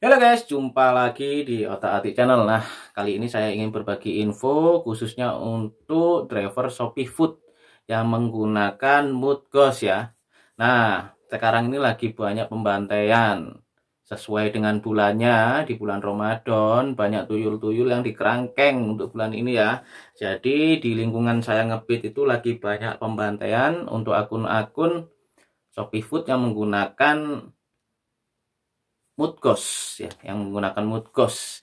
Halo guys, jumpa lagi di Otak Atik Channel. Nah, kali ini saya ingin berbagi info khususnya untuk driver Shopee Food yang menggunakan mood ghost ya. Nah, sekarang ini lagi banyak pembantaian. Sesuai dengan bulannya, di bulan Ramadan banyak tuyul-tuyul yang dikerangkeng untuk bulan ini ya. Jadi di lingkungan saya ngebit itu lagi banyak pembantaian untuk akun-akun Shopee Food yang menggunakan Mood goes, ya, yang menggunakan Mood goes.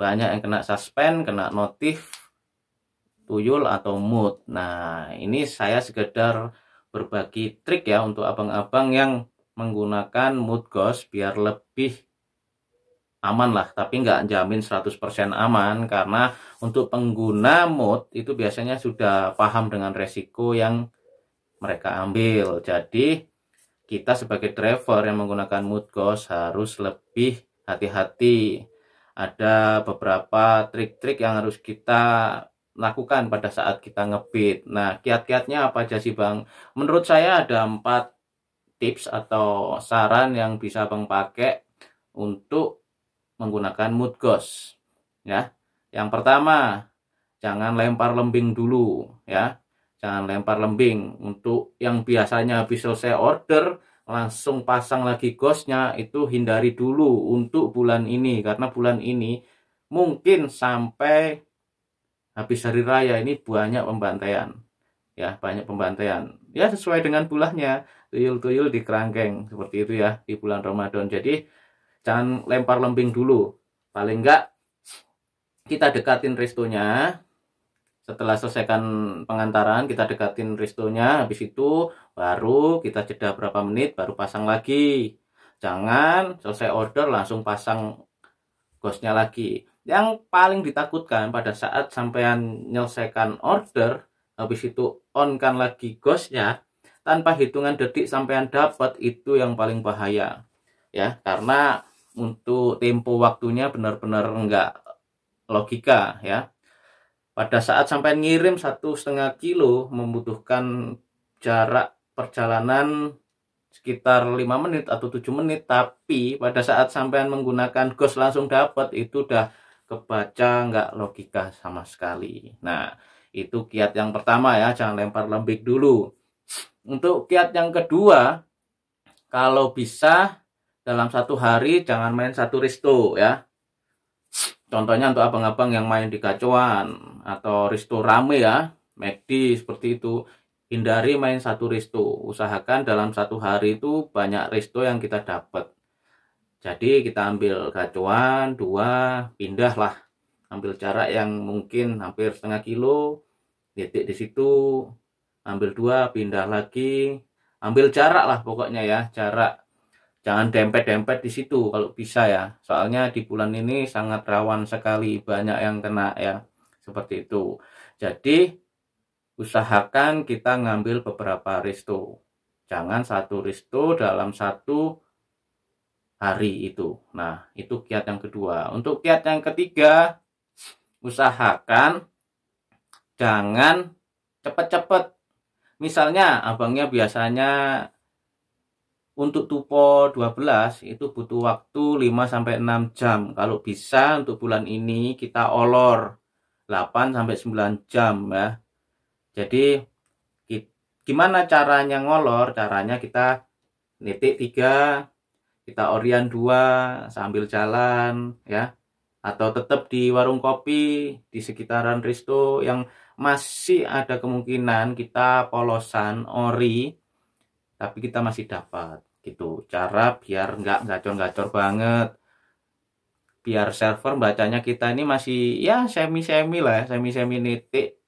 Banyak yang kena suspend, kena notif, tuyul atau mood. Nah, ini saya sekedar berbagi trik ya untuk abang-abang yang menggunakan Mood goes biar lebih aman lah tapi nggak jamin 100% aman karena untuk pengguna mood itu biasanya sudah paham dengan resiko yang mereka ambil jadi kita sebagai driver yang menggunakan mood Ghost harus lebih hati-hati. Ada beberapa trik-trik yang harus kita lakukan pada saat kita ngebit. Nah, kiat-kiatnya apa aja sih Bang? Menurut saya ada empat tips atau saran yang bisa Bang pakai untuk menggunakan mood Ghost. Ya. Yang pertama, jangan lempar lembing dulu, ya jangan lempar lembing untuk yang biasanya habis selesai order langsung pasang lagi gosnya itu hindari dulu untuk bulan ini karena bulan ini mungkin sampai habis hari raya ini banyak pembantaian ya banyak pembantaian ya sesuai dengan bulannya tuyul-tuyul di kerangkeng seperti itu ya di bulan Ramadan jadi jangan lempar lembing dulu paling enggak kita dekatin restonya setelah selesaikan pengantaran kita dekatin restonya habis itu baru kita jeda berapa menit baru pasang lagi jangan selesai order langsung pasang ghostnya lagi yang paling ditakutkan pada saat sampean menyelesaikan order habis itu on kan lagi ghostnya tanpa hitungan detik sampean dapat itu yang paling bahaya ya karena untuk tempo waktunya benar-benar enggak logika ya pada saat sampai ngirim satu setengah kilo membutuhkan jarak perjalanan sekitar 5 menit atau 7 menit tapi pada saat sampai menggunakan ghost langsung dapat itu udah kebaca nggak logika sama sekali nah itu kiat yang pertama ya jangan lempar lembik dulu untuk kiat yang kedua kalau bisa dalam satu hari jangan main satu resto ya Contohnya untuk abang-abang yang main di kacauan atau resto rame ya, McD seperti itu. Hindari main satu resto. Usahakan dalam satu hari itu banyak resto yang kita dapat. Jadi kita ambil kacauan dua, pindahlah. Ambil jarak yang mungkin hampir setengah kilo, titik di situ, ambil dua, pindah lagi. Ambil jarak lah pokoknya ya, jarak jangan dempet-dempet di situ kalau bisa ya. Soalnya di bulan ini sangat rawan sekali banyak yang kena ya. Seperti itu. Jadi usahakan kita ngambil beberapa resto. Jangan satu resto dalam satu hari itu. Nah, itu kiat yang kedua. Untuk kiat yang ketiga, usahakan jangan cepet-cepet. Misalnya abangnya biasanya untuk tupo 12 itu butuh waktu 5 6 jam. Kalau bisa untuk bulan ini kita olor 8 9 jam ya. Jadi gimana caranya ngolor? Caranya kita nitik 3, kita orian 2 sambil jalan ya. Atau tetap di warung kopi di sekitaran resto yang masih ada kemungkinan kita polosan ori tapi kita masih dapat gitu cara biar nggak gacor-gacor banget biar server bacanya kita ini masih ya semi-semi lah semi-semi nitik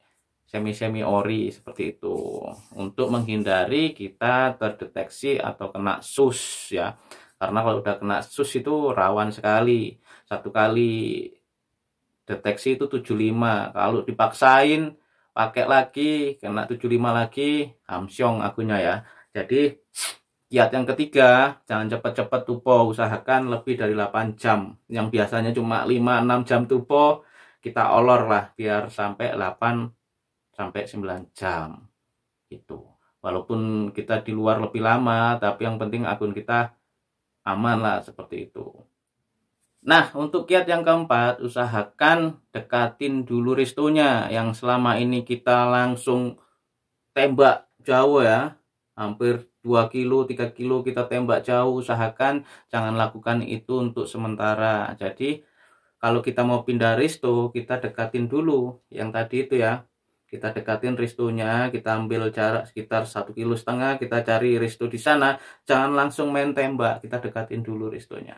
semi-semi ori seperti itu untuk menghindari kita terdeteksi atau kena sus ya karena kalau udah kena sus itu rawan sekali satu kali deteksi itu 75 kalau dipaksain pakai lagi kena 75 lagi hamsyong akunya ya jadi kiat yang ketiga, jangan cepat-cepat tupo, usahakan lebih dari 8 jam. Yang biasanya cuma 5-6 jam tupo, kita olor lah biar sampai 8 sampai 9 jam. itu. Walaupun kita di luar lebih lama, tapi yang penting akun kita aman lah seperti itu. Nah, untuk kiat yang keempat, usahakan dekatin dulu restonya yang selama ini kita langsung tembak jauh ya hampir 2 kilo, 3 kilo kita tembak jauh, usahakan jangan lakukan itu untuk sementara. Jadi kalau kita mau pindah resto, kita dekatin dulu yang tadi itu ya. Kita dekatin restonya, kita ambil jarak sekitar satu kilo setengah, kita cari resto di sana. Jangan langsung main tembak, kita dekatin dulu restonya.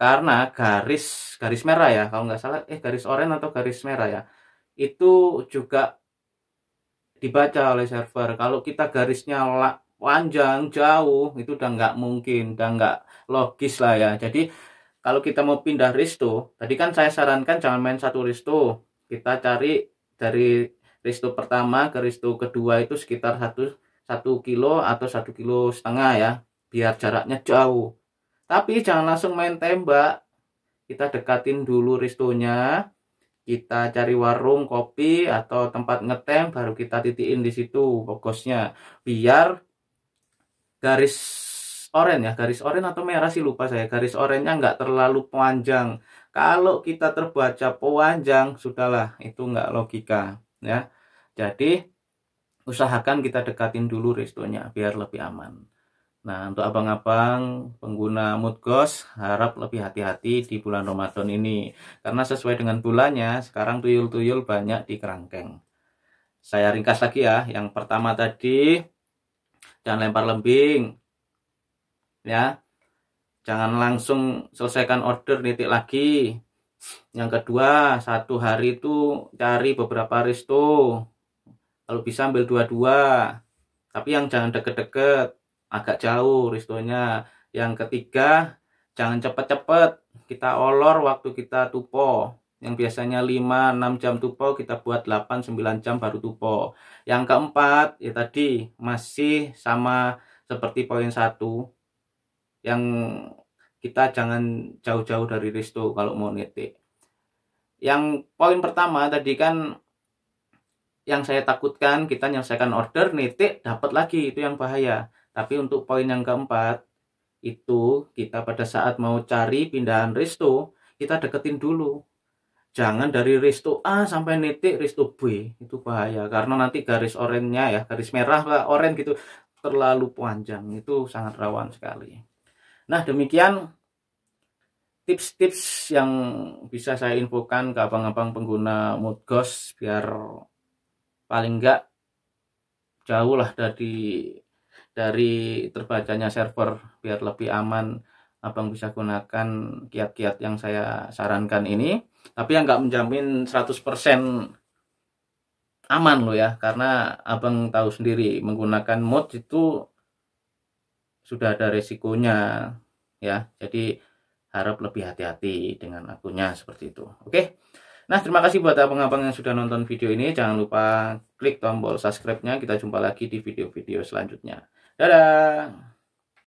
Karena garis garis merah ya, kalau nggak salah, eh garis oranye atau garis merah ya, itu juga dibaca oleh server. Kalau kita garisnya panjang, jauh, itu udah nggak mungkin, udah nggak logis lah ya. Jadi kalau kita mau pindah resto, tadi kan saya sarankan jangan main satu resto. Kita cari dari resto pertama ke resto kedua itu sekitar satu satu kilo atau satu kilo setengah ya, biar jaraknya jauh. Tapi jangan langsung main tembak. Kita dekatin dulu restonya, kita cari warung kopi atau tempat ngetem baru kita titikin di situ fokusnya biar garis oranye ya garis oranye atau merah sih lupa saya garis oranye nggak terlalu panjang kalau kita terbaca panjang sudahlah itu nggak logika ya jadi usahakan kita dekatin dulu restonya biar lebih aman Nah, untuk abang-abang pengguna mood ghost, harap lebih hati-hati di bulan Ramadan ini. Karena sesuai dengan bulannya, sekarang tuyul-tuyul banyak di kerangkeng. Saya ringkas lagi ya. Yang pertama tadi, jangan lempar lembing. Ya, jangan langsung selesaikan order nitik lagi. Yang kedua, satu hari itu cari beberapa resto. Kalau bisa ambil dua-dua. Tapi yang jangan deket-deket agak jauh restonya yang ketiga jangan cepet-cepet kita olor waktu kita tupo yang biasanya 5-6 jam tupo kita buat 8-9 jam baru tupo yang keempat ya tadi masih sama seperti poin satu yang kita jangan jauh-jauh dari resto kalau mau ngetik yang poin pertama tadi kan yang saya takutkan kita nyelesaikan order nitik dapat lagi itu yang bahaya tapi untuk poin yang keempat, itu kita pada saat mau cari pindahan resto, kita deketin dulu. Jangan dari resto A sampai netik resto B, itu bahaya. Karena nanti garis oranye ya, garis merah lah, oranye gitu, terlalu panjang. Itu sangat rawan sekali. Nah demikian tips-tips yang bisa saya infokan ke abang-abang pengguna Moodghost biar paling enggak jauh lah dari dari terbacanya server biar lebih aman abang bisa gunakan kiat-kiat yang saya sarankan ini tapi yang nggak menjamin 100% aman loh ya karena abang tahu sendiri menggunakan mod itu sudah ada resikonya ya jadi harap lebih hati-hati dengan akunnya seperti itu oke nah terima kasih buat abang-abang yang sudah nonton video ini jangan lupa klik tombol subscribe-nya kita jumpa lagi di video-video selanjutnya Dadah.